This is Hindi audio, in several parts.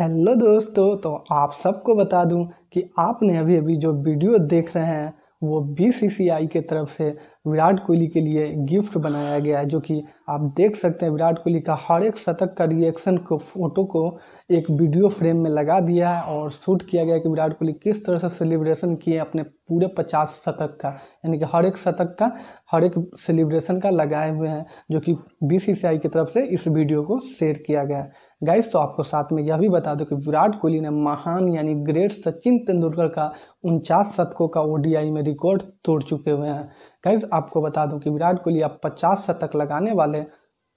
हेलो दोस्तों तो आप सबको बता दूं कि आपने अभी अभी जो वीडियो देख रहे हैं वो बी के तरफ से विराट कोहली के लिए गिफ्ट बनाया गया है जो कि आप देख सकते हैं विराट कोहली का हर एक शतक का रिएक्शन को फोटो को एक वीडियो फ्रेम में लगा दिया है और शूट किया गया कि विराट कोहली किस तरह से सेलिब्रेशन किए अपने पूरे पचास शतक का यानी कि हर एक शतक का हर एक सेलिब्रेशन का लगाए हुए हैं जो कि बी की तरफ से इस वीडियो को शेयर किया गया है गाइस तो आपको साथ में यह भी बता दो कि विराट कोहली ने महान यानी ग्रेट सचिन तेंदुलकर का उनचास शतकों का ओडीआई में रिकॉर्ड तोड़ चुके हुए हैं गाइज आपको बता दूं कि विराट कोहली अब 50 शतक लगाने वाले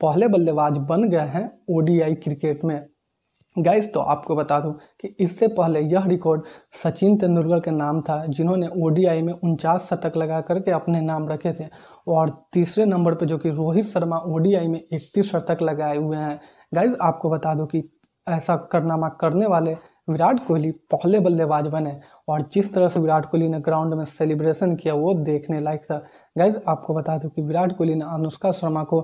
पहले बल्लेबाज बन गए हैं ओडीआई क्रिकेट में गैस तो आपको बता दूं कि इससे पहले यह रिकॉर्ड सचिन तेंदुलकर के नाम था जिन्होंने ओडीआई में उनचास शतक लगा करके अपने नाम रखे थे और तीसरे नंबर पे जो कि रोहित शर्मा ओडीआई में इकतीस शतक लगाए हुए हैं गैस आपको बता दूं कि ऐसा करनामा करने वाले विराट कोहली पहले बल्लेबाज बने और जिस तरह से विराट कोहली ने ग्राउंड में सेलिब्रेशन किया वो देखने लायक था गाइज आपको बता दूं कि विराट कोहली ने अनुष्का शर्मा को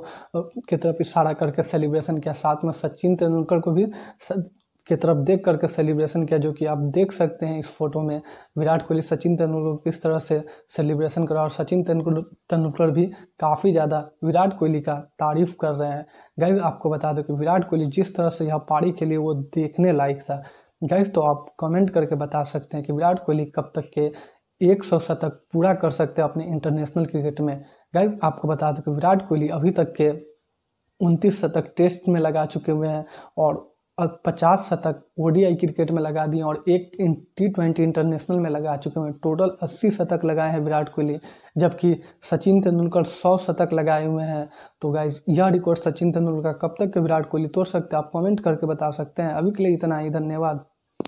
की तरफ इशारा करके सेलिब्रेशन किया साथ में सचिन तेंदुलकर को भी स... की तरफ देख करके सेलिब्रेशन किया जो कि आप देख सकते हैं इस फोटो में विराट कोहली सचिन तेंदुलकर को किस तरह से सेलिब्रेशन कर रहा और सचिन तेंदुलकर भी काफ़ी ज़्यादा विराट कोहली का तारीफ कर रहे हैं गाइज आपको बता दो कि विराट कोहली जिस तरह से यह पारी खेली वो देखने लायक था गाइस तो आप कमेंट करके बता सकते हैं कि विराट कोहली कब तक के एक सौ शतक पूरा कर सकते हैं अपने इंटरनेशनल क्रिकेट में गाइस आपको बता दो कि विराट कोहली अभी तक के उनतीस शतक टेस्ट में लगा चुके हुए हैं और और पचास शतक ओ क्रिकेट में लगा दिए और एक टी ट्वेंटी इंटरनेशनल में लगा चुके हैं टोटल अस्सी शतक लगाए हैं विराट कोहली जबकि सचिन तेंदुलकर सौ शतक लगाए हुए हैं तो गाइज यह रिकॉर्ड सचिन तेंदुलकर कब तक के विराट कोहली तोड़ सकते हैं आप कमेंट करके बता सकते हैं अभी के लिए इतना ही धन्यवाद